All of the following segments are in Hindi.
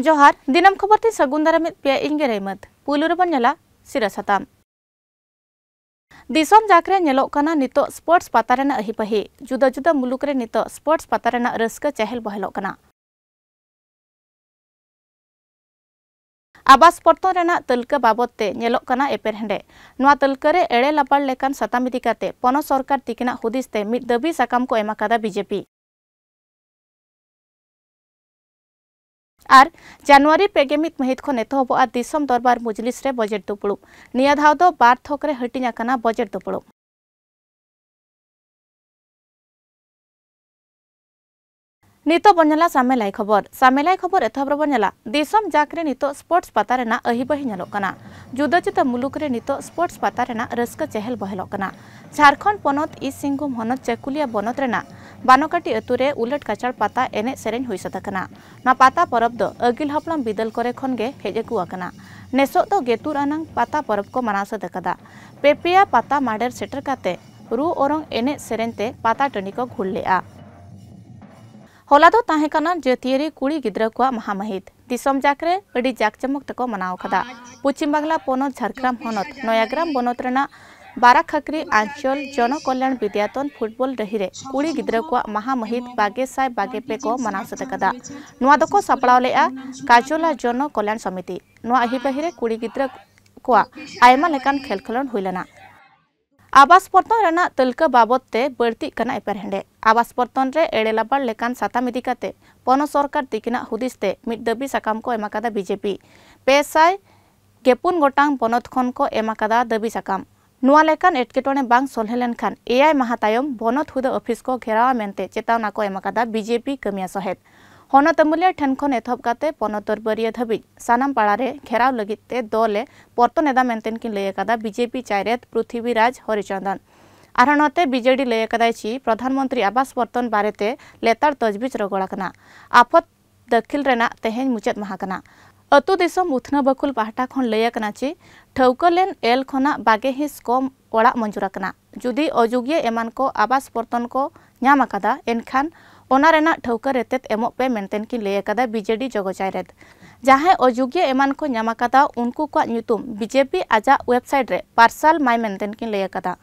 ᱡᱚᱦᱟᱨ ᱫᱤᱱᱟᱹᱢ खबर ᱛᱤ सगुन ᱫᱟᱨᱟᱢ ᱯᱮᱭᱟ ᱤᱧ ᱜᱮ ᱨᱟᱭᱢᱟᱛ ᱯᱩᱭᱞᱩ ᱨᱮᱵᱚᱱ ᱧᱮᱞᱟ ᱥᱤᱨᱟᱹ दिसम जाकरे नेलोग कना नितो स्पोर्ट्स पाता रेना अहिपहि जुदा जुदा मुलुक रे नितो स्पोर्ट्स पाता रेना रस्क चहल बहलोग कना आबास पर्तन रेना तलक बाबते नेलोग कना एपेर हेंडे नवा तलक रे एड़े लापाल लेकान सताम काते पनो सरकार तिकना हुदिस ते मिद दबी साकाम को एमा बीजेपी ᱟᱨ ᱡᱟᱱᱩᱣᱟᱨᱤ ᱯᱮᱜᱮ ᱢᱤᱫ ᱢᱟᱹᱦᱤᱛ ᱠᱷᱚᱱ ᱮᱛᱚᱦᱚᱵᱚᱜᱼᱟ ᱫᱤᱥᱚᱢ ᱫᱚᱨᱵᱟᱨ ᱢᱩᱡᱽᱞᱤᱥ ᱨᱮ ᱵᱚᱡᱮᱴ ᱫᱩᱯᱲᱩᱵ ᱱᱤᱭᱟᱹ ᱫᱷᱟᱣ ᱫᱚ ᱵᱟᱨ ᱛᱷᱚᱠ ᱨᱮ ᱦᱟᱹᱴᱤᱧ ᱟᱠᱟᱱᱟ ᱵᱚᱡᱮᱴ ᱫᱩᱯᱲᱩᱵ नित बनला सामेलाई खबर सामेलाई खबर एथब बनला दिसम जाकरे नित स्पोर्ट्स पाता रेना अहिबही नलोकना जुदा जुदा मुलुक रे नित स्पोर्ट्स पाता रेना रस्क चहल बहलोकना झारखंड पनत ई सिंगुम हनत चेकुलिया बनत रेना बानोकाटी अतुरे उलट काचाड़ पाता एने सेरेन हुई सदकना ना पाता परब दो अगिल हपलम बिदल करे खन गे हेजेकु अकना नेसो दो गेतुर अनंग पाता परब को मनाव सदकदा पेपिया पाता माडेर सेटर काते रू ओरंग एने सेरेनते पाता टंडी को घुल ले आ होला दो ताहे कना जतियरी कुड़ी गिद्रा को महामहित दिसम जाकरे अड़ी जाकचमक तको मनाव खदा पश्चिम बांग्ला पनत झारग्राम हनत नयाग्राम बनत रेना बारा खकरी आंचल जन कल्याण विद्यातन फुटबल रहीरे कुड़ी गिद्रा को महामहित बागे साय बागे पे को मनाव सते कदा नुआ दको सापड़ाव लेआ काजोला कल्याण समिति नुआ अहिबाहिरे कुड़ी गिद्रा को खेल खलन हुई ᱟᱵᱟᱥ ᱯᱚᱨᱛᱚᱱ ᱨᱮᱱᱟᱜ ᱛᱟᱹᱞᱠᱟᱹ ᱵᱟᱵᱚᱫᱛᱮ ᱵᱟᱹᱲᱛᱤ ᱠᱟᱱᱟ ᱮᱯᱮᱨᱦᱮᱸᱰᱮ ᱟᱵᱟᱥ ᱯᱚᱨᱛᱚᱱ ᱨᱮ ᱮᱲᱮᱞᱟᱯᱟᱲ ᱞᱮᱠᱟᱱ ᱥᱟᱛᱟᱢ ᱤᱫᱤ ᱠᱟᱛᱮ ᱯᱚᱱᱚᱛ ᱥᱚᱨᱠᱟᱨ ᱛᱤᱠᱤᱱᱟᱜ ᱦᱩᱫᱤᱥᱛᱮ ᱢᱤᱫ ᱫᱟᱹᱵᱤ ᱥᱟᱠᱟᱢ ᱠᱚ ᱮᱢ ᱟᱠᱟᱫᱟ ᱵᱤᱡᱮᱯᱤ ᱯᱮᱥᱟᱭ ᱜᱮᱯᱩᱱ ᱜᱚᱴᱟᱝ ᱯᱚᱱᱚᱛ ᱠᱷᱚᱱ ᱠᱚ ᱮᱢ ᱟᱠᱟᱫᱟ ᱫᱟᱹᱵᱤ ᱥᱟᱠᱟᱢ ᱱᱚᱣᱟ ᱞᱮᱠᱟᱱ ᱮᱴᱠᱮᱴᱚᱬᱮ ᱵᱟᱝ ᱥᱚᱞᱦᱮ ᱞᱮᱱᱠᱷᱟᱱ ᱮᱭᱟᱭ ᱢᱟᱦᱟ ᱛᱟᱭᱚᱢ ᱵᱚᱱᱚᱛ ᱦᱩᱫᱟᱹ ᱚᱯᱷᱤᱥ ᱠᱚ ᱜᱷᱮᱨᱟᱣᱟ ᱢᱮᱱᱛᱮ ᱪᱮᱛᱟᱣᱱᱟ ᱠᱚ ᱮᱢ ᱟᱠᱟᱫᱟ ᱵᱤᱡᱮᱯᱤ ᱠᱟᱹᱢᱤᱭᱟᱹ ᱥᱚᱦᱮᱫ हनत अमूल्या ठन खन एथब काते पनत दरबारिया धाबिज सानाम पाड़ारे घेराव लगित ते दले परतन एदा मेनतेन किन लय कदा बीजेपी चायरेत पृथ्वीराज हरिचंदन ᱟᱨᱦᱚᱸ ᱱᱚᱛᱮ ᱵᱤᱡᱮᱰᱤ ᱞᱟᱹᱭ ᱟᱠᱟᱫᱟᱭ ᱪᱤ ᱯᱨᱚᱫᱷᱟᱱ ᱢᱚᱱᱛᱨᱤ ᱟᱵᱟᱥ ᱵᱚᱨᱛᱚᱱ ᱵᱟᱨᱮᱛᱮ ᱞᱮᱛᱟᱲ ᱛᱚᱡᱵᱤᱡ ᱨᱚᱜᱚᱲ ᱟᱠᱟᱱᱟ ᱟᱯᱚᱛ ᱫᱟᱹᱠᱷᱤᱞ ᱨᱮᱱᱟᱜ ᱛᱮᱦᱮᱧ ᱢᱩᱪᱟᱹᱫ ᱢᱟᱦᱟ ᱠᱟᱱᱟ ᱟᱹᱛᱩ ᱫᱤᱥᱚᱢ ᱩᱛᱱᱟᱹᱣ ᱵᱟᱠᱷᱩᱞ ᱯᱟᱦᱴᱟ ᱠᱷᱚᱱ ᱞᱟᱹᱭ ᱟᱠᱟᱱᱟ ᱪᱤ ᱴᱷᱟᱹᱣᱠᱟᱹ ᱞᱮᱱ ᱮᱞ ᱠᱷᱚᱱᱟᱜ ᱵᱟᱜᱮ ᱦᱤᱸᱥ ᱠᱚᱢ ᱚᱲᱟᱜ ᱢᱚᱧᱡᱩᱨ ᱟᱠᱟᱱᱟ ᱡᱩᱫᱤ ᱚᱡᱩᱜᱤᱭᱟᱹ ᱮᱢᱟᱱ ᱠᱚ ᱟᱵᱟᱥ ᱵᱚᱨᱛᱚᱱ ᱠᱚ ᱧᱟᱢ ᱟᱠᱟᱫᱟ ᱮᱱᱠᱷᱟᱱ ᱚᱱᱟ ᱨᱮᱱᱟᱜ ᱴᱷᱟᱹᱣᱠᱟᱹ ᱨᱮᱛᱮᱫ ᱮᱢᱚᱜ ᱯᱮ ᱢᱮᱱᱛᱮᱱ ᱠᱤᱱ ᱞᱟᱹᱭ ᱟᱠᱟᱫᱟ ᱵᱤᱡᱮᱰᱤ ᱡᱚᱜᱚᱡᱟᱭᱨᱮᱫ ᱡᱟᱦᱟᱸᱭ ᱚᱡᱳᱜᱽᱜᱤᱭᱟᱹ ᱮᱢᱟᱱ ᱠᱚ ᱧᱟᱢ ᱟᱠᱟᱫᱟ ᱩᱱᱠᱩ ᱠᱚᱣᱟᱜ ᱧᱩᱛᱩᱢ ᱵᱤᱡᱮᱯᱤ ᱟᱡᱟᱜ ᱳᱭᱮᱵᱥᱟᱭᱤᱴ ᱨᱮ ᱯᱟᱨᱥᱟᱞ ᱢᱟᱭ ᱢᱮᱱᱛᱮᱱ ᱠᱤᱱ ᱞᱟᱹᱭ ᱟᱠᱟᱫᱟ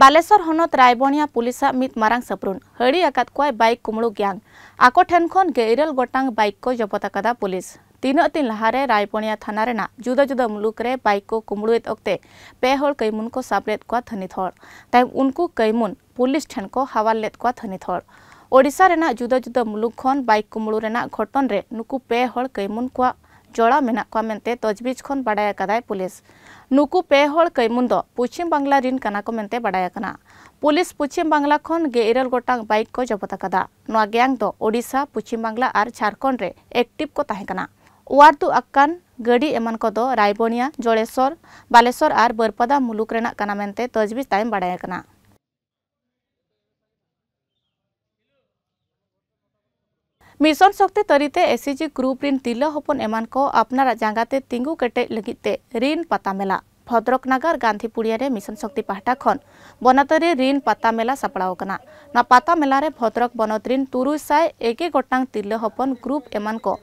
बालेश्वर हनत रायबनिया पुलिस मित मारांग सपरून हड़ी अकाद कोय बाइक कुमड़ू गैंग आको ठेन खन गैरल गोटांग बाइक को जपत अकादा पुलिस तीना दिन लहारे रायपणिया थाना जुदा जुदा मुलुक रे बाइक को कुमड़ुएत ओक्ते पे होल कैमुन को सापलेत को थनित उनको कैमुन पुलिस ठेन को हवाल लेद को थनित ओडिशा जुदा जुदा मुलुक खन बाइक घटन रे नुकु पे होल कैमुन को जड़ा मे को मेनते तजबीज खन पुलिस नुकु पे होल कैमुन पश्चिम बांगला रिन कना को मेनते पुलिस पश्चिम बांगला खन गे इरल गोटांग को जबत का गैंग दो ओडिशा पश्चिम बांगला और झारखंड रे एक्टिव को ताहे कना ᱳᱣᱟᱨᱫᱩ ᱟᱠᱟᱱ ᱜᱟᱹᱰᱤ ᱮᱢᱟᱱ ᱠᱚᱫᱚ ᱨᱟᱭᱵᱚᱱᱤᱭᱟ ᱡᱚᱲᱮᱥᱚᱨ ᱵᱟᱞᱮᱥᱚᱨ ᱟᱨ ᱵᱟᱹᱨᱯᱟᱫᱟ ᱢᱩᱞᱩᱠ ᱨᱮᱱᱟᱜ ᱠᱟᱱᱟ ᱢᱮᱱᱛᱮ ᱛᱚᱡᱵᱤᱡ ᱛᱟᱭᱚᱢ ᱵᱟᱰᱟᱭ ᱟᱠᱟᱱᱟ मिशन शक्ति तरीते एससीजी ग्रुप रिन तिला हपन एमान को अपनारा जांगाते तिंगू केटेज लगिते रिन पता मेला ᱵᱷᱚᱫᱨᱚᱠ ᱱᱟᱜᱟᱨ ᱜᱟᱱᱫᱷᱤ ᱯᱩᱲᱤᱭᱟᱨᱮ ᱢᱤᱥᱚᱱ ᱥᱚᱠᱛᱤ ᱯᱟᱦᱴᱟ ᱠᱷᱚᱱ ᱵᱚᱱᱚᱛᱨᱮ ᱨᱤᱱ ᱯᱟᱛᱟ ᱢᱮᱞᱟ ᱥᱟᱯᱲᱟᱣ ᱠᱟᱱᱟ ᱱᱟ ᱯᱟᱛᱟ ᱢᱮᱞᱟᱨᱮ ᱵᱷᱚᱫᱨᱚᱠ ᱵᱚᱱᱚᱛ ᱨᱤᱱ ᱛᱩᱨᱩᱭ ᱥᱟᱭ ᱮᱜᱮ ᱜᱚᱴᱟᱝ ᱛᱤᱨᱞᱟᱹ ᱦᱚᱯᱚᱱ ᱜᱨᱩᱯ ᱮᱢᱟᱱ ᱠᱚ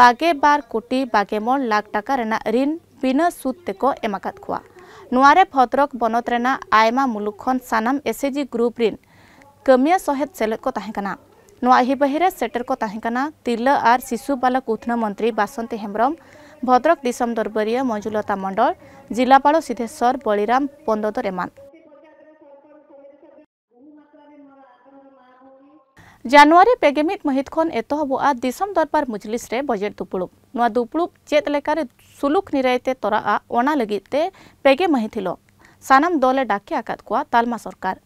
ᱵᱟᱜᱮ ᱵᱟᱨ ᱠᱳᱴᱤ ᱵᱟᱜᱮ ᱢᱚᱬ ᱞᱟᱠᱷ ᱴᱟᱠᱟ ᱨᱮᱱᱟᱜ ᱨᱤᱱ ᱵᱤᱱᱟᱹ ᱥᱩᱫ ᱛᱮᱠᱚ ᱮᱢᱟᱠᱟᱫ ᱠᱚᱣᱟ ᱱᱚᱣᱟᱨᱮ ᱵᱷᱚᱫᱨᱚᱠ ᱵᱚᱱᱚᱛ ᱨᱮᱱᱟᱜ ᱟᱭᱢᱟ ᱢᱩᱞᱩᱠ ᱠᱷᱚᱱ ᱥᱟᱱᱟᱢ ᱮᱥᱮᱡᱤ ᱜᱨᱩᱯ ᱨᱤᱱ ᱠᱟᱹᱢᱤᱭᱟᱹ ᱥᱚᱦᱮᱫ ᱥᱮᱞᱮᱫ ᱠᱚ ᱛᱟᱦᱮᱸ ᱠᱟᱱᱟ ᱱᱚᱣᱟ ᱦᱤᱵᱟᱹᱦᱤᱨᱮ ᱥᱮᱴᱮᱨ ᱠᱚ ᱛᱟᱦᱮᱸ ᱠᱟᱱᱟ ᱛᱤᱨᱞᱟᱹ ᱟᱨ ᱥᱤᱥᱩ ᱵᱟᱞᱚᱠ ᱩᱛᱷᱱᱟᱹᱣ ᱢᱚᱱᱛᱨᱤ ᱵᱟᱥᱚᱱᱛᱤ ᱦᱮᱢᱵᱨᱚᱢ ভদ্রক ডিসম দরবরিয়া মঞ্জুলতা মণ্ডল জেলাপাল সিদ্ধেশ্বর বলিরাম পন্দত রেমান জানুয়ারি পেগেমিত মহিত খন এতহবুয়া দিসম দরবার মুজলিস রে বজেট দুপুড়ুব নয়া দুপুড়ুব চেত লেকারে সুলুক নিরাইতে তরাআ ওনা লাগিতে পেগে মহিত হিলো সানাম দলে ডাকে আকাত কোয়া তালমা সরকার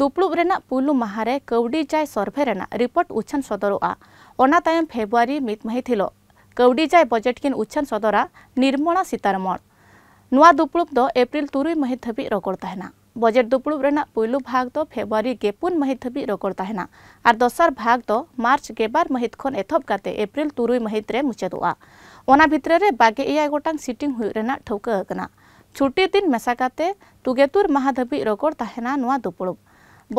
दुपड़ुब रेना पुलु महारे कवड़ी जाय सर्भे रेना रिपोर्ट उछन सदरोआ ओना तायम फेब्रुआरी मित मही थिलो ᱠᱟᱹᱣᱰᱤᱡᱟᱭ ᱵᱚᱡᱮᱴᱠᱤᱱ ᱩᱪᱷᱟᱹᱱ ᱥᱚᱫᱚᱨᱟ ᱱᱤᱨᱢᱚᱞᱟ ᱥᱤᱛᱟᱨᱟᱢᱚᱱ ᱱᱚᱣᱟ ᱫᱩᱯᱲᱩᱵ ᱫᱚ ᱮᱯᱨᱤᱞ ᱛᱩᱨᱩᱭ ᱢᱟᱹᱦᱤᱛ ᱫᱷᱟᱹᱵᱤᱡ ᱨᱚᱜᱚᱲ ᱛᱟᱦᱮᱱᱟ ᱵᱚᱡᱮᱴ ᱫᱩᱯᱲᱩᱵ ᱨᱮᱱᱟᱜ ᱯᱩᱭᱞᱩ ᱵᱷᱟᱜᱽ ᱫᱚ ᱯᱷᱮᱵᱨᱩᱣᱟᱨᱤ ᱜᱮᱯᱩᱱ ᱢᱟᱹᱦᱤᱛ ᱫᱷᱟᱹᱵᱤᱡ ᱨᱚᱜᱚᱲ ᱛᱟᱦᱮᱱᱟ ᱟᱨ ᱫᱚᱥᱟᱨ ᱵᱷᱟᱜᱽ ᱫᱚ ᱢᱟᱨᱪ ᱜᱮᱵᱟᱨ ᱢᱟᱹᱦᱤᱛ ᱠᱷᱚᱱ ᱮᱛᱚᱦᱚᱵ ᱠᱟᱛᱮ ᱮᱯᱨᱤᱞ ᱛᱩᱨᱩᱭ ᱢᱟᱹᱦᱤᱛ ᱨᱮ ᱢᱩᱪᱟᱹᱫᱚᱜᱼᱟ ᱚᱱᱟ ᱵᱷᱤᱛᱨᱤ ᱨᱮ ᱵᱟᱜᱮ ᱮᱭᱟᱭ ᱜᱚᱴᱟᱝ ᱥᱤᱴᱤᱝ ᱦᱩᱭᱩᱜ ᱨᱮᱱᱟᱜ ᱴᱷᱟᱹᱣᱠᱟᱹ ᱟᱠᱟᱱᱟ ᱪᱷᱩᱴᱤ ᱫᱤᱱ ᱢᱮᱥᱟ ᱠᱟᱛᱮ ᱛᱩᱜᱮᱛᱩᱨ ᱢᱟᱦᱟ ᱫᱷᱟᱹᱵᱤᱡ ᱨᱚᱜᱚᱲ ᱛᱟᱦᱮᱱᱟ ᱱᱚᱣᱟ ᱫᱩᱯᱲᱩᱵ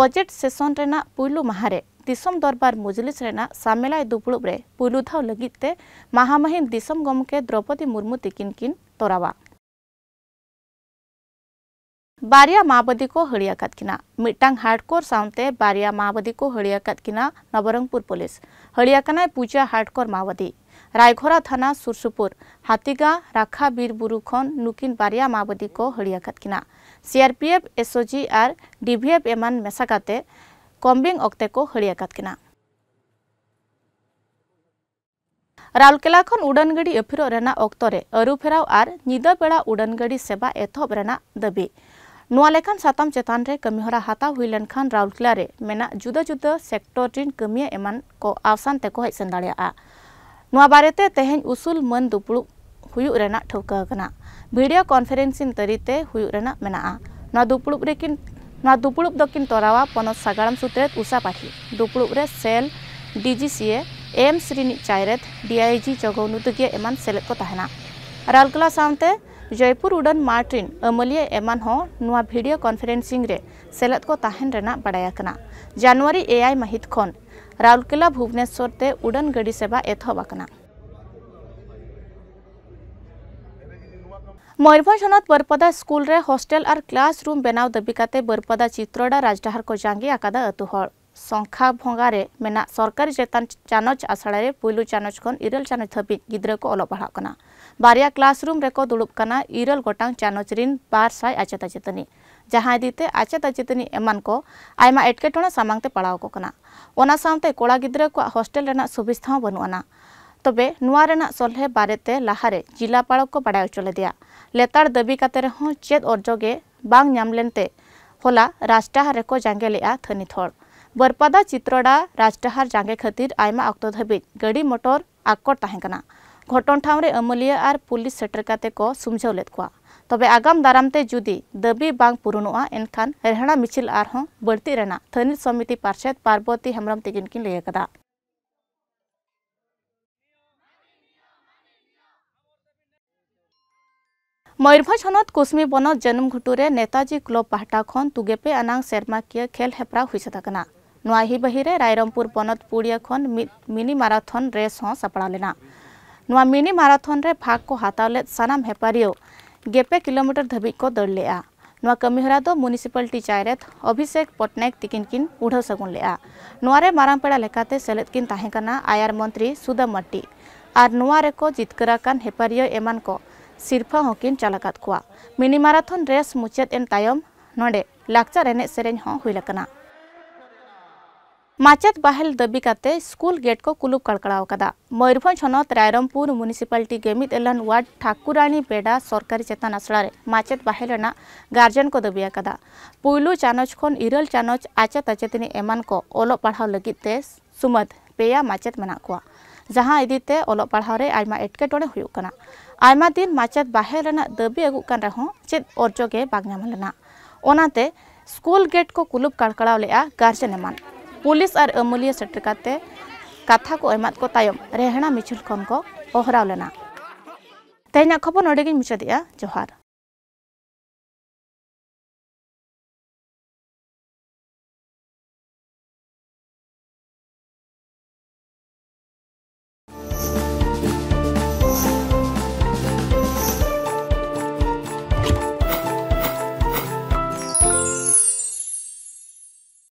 ᱵᱚᱡᱮᱴ ᱥᱮᱥᱚᱱ ᱨᱮᱱᱟᱜ ᱯᱩᱭᱞᱩ ᱢᱟᱦᱟᱨᱮ ᱫᱤᱥᱚᱢ ᱫᱚᱨᱵᱟᱨ ᱢᱩᱡᱞᱤᱥ ᱨᱮᱱᱟᱜ ᱥᱟᱢᱮᱞᱟᱭ ᱫᱩᱯᱲᱩᱵ ᱨᱮ ᱯᱩᱭᱞᱩᱫᱷᱟᱣ ᱞᱟᱹᱜᱤᱫ ᱛᱮ ᱢᱟᱦᱟᱢᱟᱦᱤᱱ ᱫᱤᱥᱚᱢ ᱜᱚᱢᱠᱮ ᱫᱨᱚᱣᱯᱚᱫᱤ ᱢᱩᱨᱢᱩ ᱛᱤᱠᱤᱱ ᱠᱤᱱ ᱛᱚᱨᱟᱣᱟ বারিয়া মাওবাদী কো হড়িয়া কাত কিনা মিটাং হার্ডকোর সাউতে বারিয়া মাওবাদী কো হড়িয়া কাত কিনা নবরঙ্গপুর পুলিশ হড়িয়া কানায় পূজা হার্ডকোর মাওবাদী রায়ঘোরা থানা সুরসুপুর হাতিগা রাখা বীরবুরু খন নুকিন বারিয়া মাওবাদী কো হড়িয়া কাত কিনা সিআরপিএফ এসওজি আর ডিভিএফ এমান মেসাকাতে ᱠᱚᱢᱵᱤᱝ ᱚᱠᱛᱮ ᱠᱚ ᱦᱟᱹᱲᱤ ᱟᱠᱟᱫ ᱠᱤᱱᱟ ᱨᱟᱣᱞᱠᱮᱞᱟ ᱠᱷᱚᱱ ᱩᱰᱟᱹᱱ ᱜᱟᱹᱰᱤ ᱟᱹᱯᱷᱤᱨᱚᱜ ᱨᱮᱱᱟᱜ ᱚᱠᱛᱚ ᱨᱮ ᱟᱹᱨᱩᱯᱷᱮᱨᱟᱣ ᱟᱨ ᱧᱤᱫᱟᱹ ᱵᱮᱲᱟ ᱩᱰᱟᱹᱱ ᱜᱟᱹᱰᱤ ᱥᱮᱵᱟ ᱮᱛᱚᱦᱚᱵ ᱨᱮᱱᱟᱜ ᱫᱟᱹᱵᱤ ᱱᱚᱣᱟ ᱞᱮᱠᱟᱱ ᱥᱟᱛᱟᱢ ᱪᱮᱛᱟᱱ ᱨᱮ ᱠᱟᱹᱢᱤᱦᱚᱨᱟ ᱦᱟᱛᱟᱣ ᱦᱩᱭ ᱞᱮᱱᱠᱷᱟᱱ ᱨᱟᱣᱞᱠᱮᱞᱟ ᱨᱮ ᱢᱮᱱᱟᱜ ᱡᱩᱫᱟᱹ ᱡᱩᱫᱟᱹ ᱥᱮᱠᱴᱚᱨ ᱨᱮᱱ ᱠᱟᱹᱢᱤᱭᱟᱹ ᱮᱢᱟᱱ ᱠᱚ ᱟᱣᱥᱟᱱ ᱛᱮᱠᱚ ᱦᱮᱡ ᱥᱮᱱ ᱫᱟᱲᱮᱭᱟᱜᱼᱟ ᱱᱚᱣᱟ ᱵᱟᱨᱮᱛᱮ ᱛᱮᱦᱮᱧ ᱩᱥᱩᱞ ᱢᱟᱹᱱ ᱫᱩᱯᱲᱩᱵ ᱦᱩᱭᱩᱜ ᱨᱮᱱᱟᱜ ᱴᱷᱟᱹᱣᱠᱟᱹ ᱠᱟᱱᱟ ᱵᱷᱤᱰᱤᱭᱳ ᱠᱚᱱᱯᱷᱟᱨᱮᱱᱥᱤᱝ ᱛᱟᱹᱨᱤᱛᱮ ᱦᱩᱭᱩᱜ ᱨᱮᱱᱟᱜ ᱢᱮᱱᱟᱜᱼᱟ ᱱᱚᱣᱟ ᱫᱩᱯᱲᱩᱵ ᱨᱮᱠᱤᱱ दुपुड़ुप दकिन तरावा पनत सागाम सूत्रेत उषा पाठी दुपुड़ुप रे सेल डीजीसीए एम एम्स चायरेत डीआईजी जगव नुदगे एमान सेलेद को तहना रालकला सामते जयपुर उडन मार्टिन अमलिया एमान हो नुआ वीडियो कॉन्फ्रेंसिंग रे सेलेद को तहन रेना बड़ाया जानुरी एआई महित खन रालकला भुवनेश्वर ते उडन गड़ी सेवा एथबाकना मयूरभ हनत बरपदा स्कूल रे हॉस्टल और क्लासरूम बनाव दाबी बरपदा चित्रडा राजडहार को जांगी आकादा अतुहड़ संखा भंगा रे मेना सरकारी चेतन चानच आसड़ा रे पुलू चानच खन इरल चानच थबी गिद्रे को अलो पढ़ा कना बारिया क्लासरूम रे को दुड़ुब कना इरल गोटांग चानच रिन बार साय आचेता चेतनी जहाँ दीते आचेता चेतनी एमान को आयमा एटकेटोना सामांगते पड़ाव को कना ओना सामते कोड़ा गिद्रे को हॉस्टल रेना सुविधा बनुआना तबे नुआ रेना सलहे बारेते लाहारे जिलापाल को बाड़ा उचले दिया लेतार दबी ᱠᱟᱛᱮ चेत ᱪᱮᱫ ᱚᱨᱡᱚ ᱜᱮ ᱵᱟᱝ ᱧᱟᱢ ᱞᱮᱱᱛᱮ ᱦᱚᱞᱟ ᱨᱟᱡᱽᱰᱟᱦᱟᱨ ᱨᱮᱠᱚ ᱡᱟᱸᱜᱮ बरपादा चित्रडा राजडहार जांगे खातिर आयमा अक्तो धाबिज गड़ी मोटर आकड़ तहन कना घटन ठाव रे अमलिया आर पुलिस सेटर काते को समझाव लेत कोआ तबे आगाम दारामते जुदी दबी बांग पुरुनुआ एनखान रेहणा मिचिल आर हो बढ़ती रहना थनी समिति पार्षद पार्वती हेम्रम तेजिन किन लेकदा मयूरभंज हनत कुसमी बन जनम घुटुरे नेताजी क्लब पाहटा खन तुगेपे अनांग सेरमा किया खेल हेपरा हुई सदाकना ᱱᱚᱣᱟ ᱦᱤᱵᱟᱦᱤᱨᱮ ᱨᱟᱭᱨᱚᱢᱯᱩᱨ ᱯᱚᱱᱚᱛ ᱯᱩᱲᱤᱭᱟ ᱠᱷᱚᱱ ᱢᱤᱱᱤ ᱢᱟᱨᱟᱛᱷᱚᱱ ᱨᱮᱥ ᱦᱚᱸ ᱥᱟᱯᱲᱟᱣ ᱞᱮᱱᱟ ᱱᱚᱣᱟ ᱢᱤᱱᱤ ᱢᱟᱨᱟᱛᱷᱚᱱ ᱨᱮ ᱵᱷᱟᱜᱽ ᱠᱚ ᱦᱟᱛᱟᱣ ᱞᱮᱫ ᱥᱟᱱᱟᱢ ᱦᱮᱯᱟᱨᱤᱭᱟᱹ ᱜᱮᱯᱮ ᱠᱤᱞᱳᱢᱤᱴᱟᱨ ᱫᱷᱟᱹᱵᱤᱡ ᱠᱚ ᱫᱟᱹᱲ ᱞᱮᱜᱼᱟ ᱱᱚᱣᱟ ᱠᱟᱹᱢᱤᱦᱚᱨᱟ ᱫᱚ ᱢᱩᱱᱤᱥᱤᱯᱟᱞᱴᱤ ᱪᱟᱭᱨᱮᱛ ᱚᱵᱷᱤᱥᱮᱠ ᱯᱚᱴᱱᱟᱭᱮᱠ ᱛᱤᱠᱤᱱ ᱠᱤᱱ ᱩᱰᱷᱟᱹᱣ ᱥᱟᱹᱜᱩᱱ ᱞᱮᱜᱼᱟ ᱱᱚᱣᱟ ᱨᱮ ᱢᱟᱨᱟᱝ ᱯᱮᱲᱟ ᱞᱮᱠᱟᱛᱮ ᱥᱮᱞᱮᱫ ᱠᱤᱱ ᱛᱟᱦᱮᱸ ᱠᱟᱱᱟ ᱟᱭᱟᱨ ᱢᱚᱱᱛᱨᱤ ᱥᱩᱫᱟ ᱢᱟᱨᱰᱤ ᱟᱨ ᱱᱚᱣᱟ ᱨᱮᱠᱚ ᱡᱤᱛᱠᱟᱹᱨ ᱟᱠᱟᱱ ᱦᱮᱯᱟᱨᱤᱭᱟᱹ ᱮᱢᱟᱱ ᱠᱚ सिरफा हकिन चल का मिनी माराथन रेस मुचाद एन तम ने लाचार एन से होना माचाद बाहेल दाबी करते स्कूल गेट को कुलूप कड़कड़ा मयूरभ हनत रायरमपुर म्यूनिसीपालिटी गेमित एलन वार्ड ठाकुरानी बेडा सरकारी चेतान आसड़े माचाद बाहेल गार्जन को दाबी का पुलू चानज खरल चानज आचेत आचेतनी एमान को ओलो पढ़ाव लगे सुमद पे माचेद मना कोई जहाँ इदीते ओल पढ़ा एटके दिन माचेद बाहर दाबी अगुकान रहे चेत अर्जे बामना स्कूल गेट को कुलूप कड़कड़ाव लगे गार्जन एमान पुलिस और अमलिया सेटरकते कथा को एमाद को तायम रेहणा मिचुल को ओहरावलेना तेना खबर नीचे मुचादे जोहार